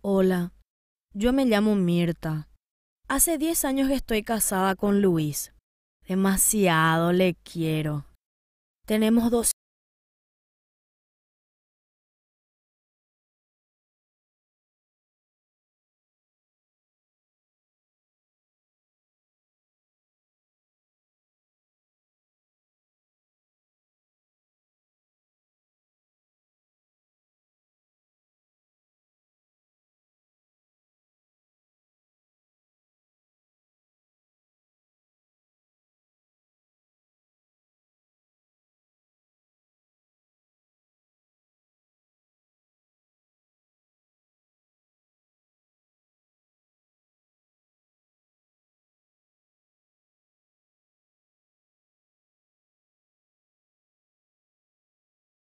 Hola, yo me llamo Mirta. Hace 10 años que estoy casada con Luis. Demasiado le quiero. Tenemos dos